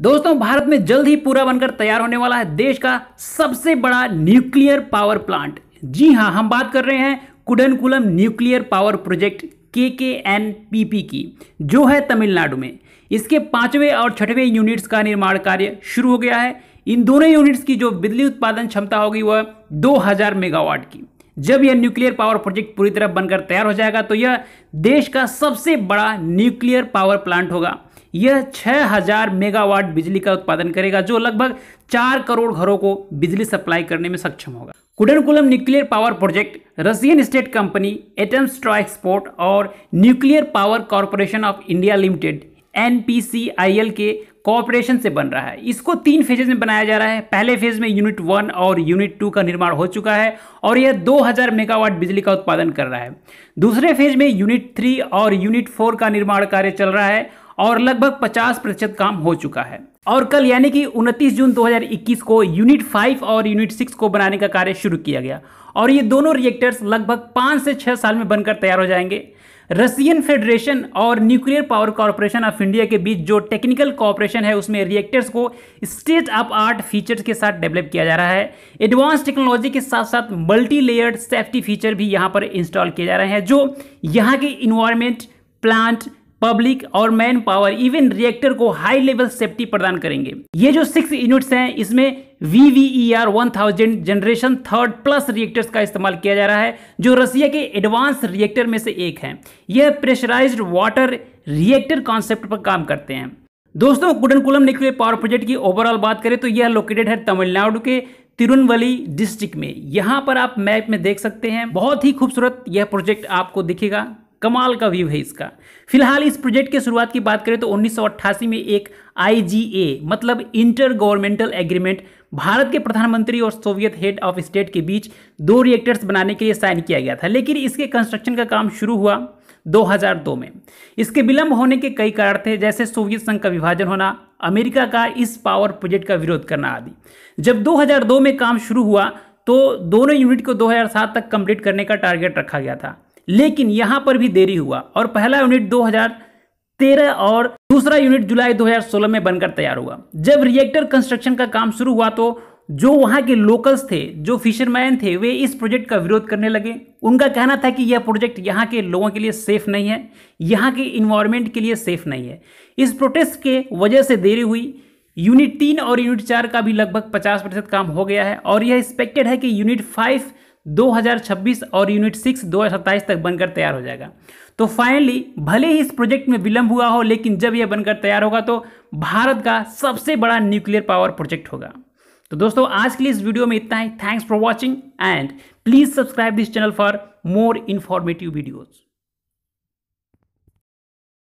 दोस्तों भारत में जल्द ही पूरा बनकर तैयार होने वाला है देश का सबसे बड़ा न्यूक्लियर पावर प्लांट जी हां हम बात कर रहे हैं कुडनकुलम न्यूक्लियर पावर प्रोजेक्ट के के एन पी पी की जो है तमिलनाडु में इसके पांचवें और छठवें यूनिट्स का निर्माण कार्य शुरू हो गया है इन दोनों यूनिट्स की जो बिजली उत्पादन क्षमता होगी वह 2000 मेगावाट की जब यह न्यूक्लियर पावर प्रोजेक्ट पूरी तरह बनकर तैयार हो जाएगा तो यह देश का सबसे बड़ा न्यूक्लियर पावर प्लांट होगा यह 6000 मेगावाट बिजली का उत्पादन करेगा जो लगभग चार करोड़ घरों को बिजली सप्लाई करने में सक्षम होगा Kudankulam nuclear power project Russian state company Atomstroyexport और nuclear power corporation of India limited एन के कॉपरेशन से बन रहा है इसको तीन फेजेज में बनाया जा रहा है पहले फेज में यूनिट वन और यूनिट टू का निर्माण हो चुका है और यह 2000 मेगावाट बिजली का उत्पादन कर रहा है दूसरे फेज में यूनिट थ्री और यूनिट फोर का निर्माण कार्य चल रहा है और लगभग 50 प्रतिशत काम हो चुका है और कल यानी कि 29 जून 2021 को यूनिट 5 और यूनिट 6 को बनाने का कार्य शुरू किया गया और ये दोनों रिएक्टर्स लगभग पाँच से छः साल में बनकर तैयार हो जाएंगे रसियन फेडरेशन और nuclear power corporation of India के बीच जो टेक्निकल कॉपरेशन है उसमें रिएक्टर्स को स्टेट ऑफ आर्ट फीचर्स के साथ डेवलप किया जा रहा है एडवांस टेक्नोलॉजी के साथ साथ मल्टी लेयर्ड सेफ्टी फीचर भी यहाँ पर इंस्टॉल किए जा रहे हैं जो यहाँ के इन्वायरमेंट प्लांट पब्लिक और मैन पावर इवन रिएक्टर को हाई लेवल सेफ्टी प्रदान करेंगे ये जो सिक्स यूनिट्स हैं इसमें VVER 1000 generation third plus reactors का इस्तेमाल किया जा रहा है जो रसिया के एडवांस रिएक्टर में से एक है यह प्रेशराइज्ड वाटर रिएक्टर कॉन्सेप्ट पर काम करते हैं दोस्तों कुडनकुलम न्यूक्लियर पावर प्रोजेक्ट की ओवरऑल बात करें तो यह लोकेटेड है तमिलनाडु के तिरुनवली डिस्ट्रिक्ट में यहाँ पर आप मैप में देख सकते हैं बहुत ही खूबसूरत यह प्रोजेक्ट आपको दिखेगा कमाल का व्यू है इसका फिलहाल इस प्रोजेक्ट के शुरुआत की बात करें तो 1988 में एक आईजीए मतलब इंटर गवर्नमेंटल एग्रीमेंट भारत के प्रधानमंत्री और सोवियत हेड ऑफ स्टेट के बीच दो रिएक्टर्स बनाने के लिए साइन किया गया था लेकिन इसके कंस्ट्रक्शन का काम शुरू हुआ 2002 में इसके विलंब होने के कई कारण थे जैसे सोवियत संघ का विभाजन होना अमेरिका का इस पावर प्रोजेक्ट का विरोध करना आदि जब 2002 में काम शुरू हुआ तो दोनों यूनिट को 2007 तक कंप्लीट करने का टारगेट रखा गया था लेकिन यहां पर भी देरी हुआ और पहला यूनिट 2013 और दूसरा यूनिट जुलाई 2016 में बनकर तैयार हुआ जब रिएक्टर कंस्ट्रक्शन का काम शुरू हुआ तो जो वहाँ के लोकल्स थे जो फिशरमैन थे वे इस प्रोजेक्ट का विरोध करने लगे उनका कहना था कि यह प्रोजेक्ट यहाँ के लोगों के लिए सेफ नहीं है यहाँ के इन्वायरमेंट के लिए सेफ नहीं है इस प्रोटेस्ट के वजह से देरी हुई यूनिट तीन और यूनिट चार का भी लगभग पचास प्रतिशत काम हो गया है और यह एक्सपेक्टेड है कि यूनिट फाइव 2026 और यूनिट सिक्स दो तक बनकर तैयार हो जाएगा तो फाइनली भले ही इस प्रोजेक्ट में विलंब हुआ हो लेकिन जब यह बनकर तैयार होगा तो भारत का सबसे बड़ा न्यूक्लियर पावर प्रोजेक्ट होगा तो दोस्तों आज के लिए इस वीडियो में इतना ही thanks for watching and please subscribe this channel for more informative videos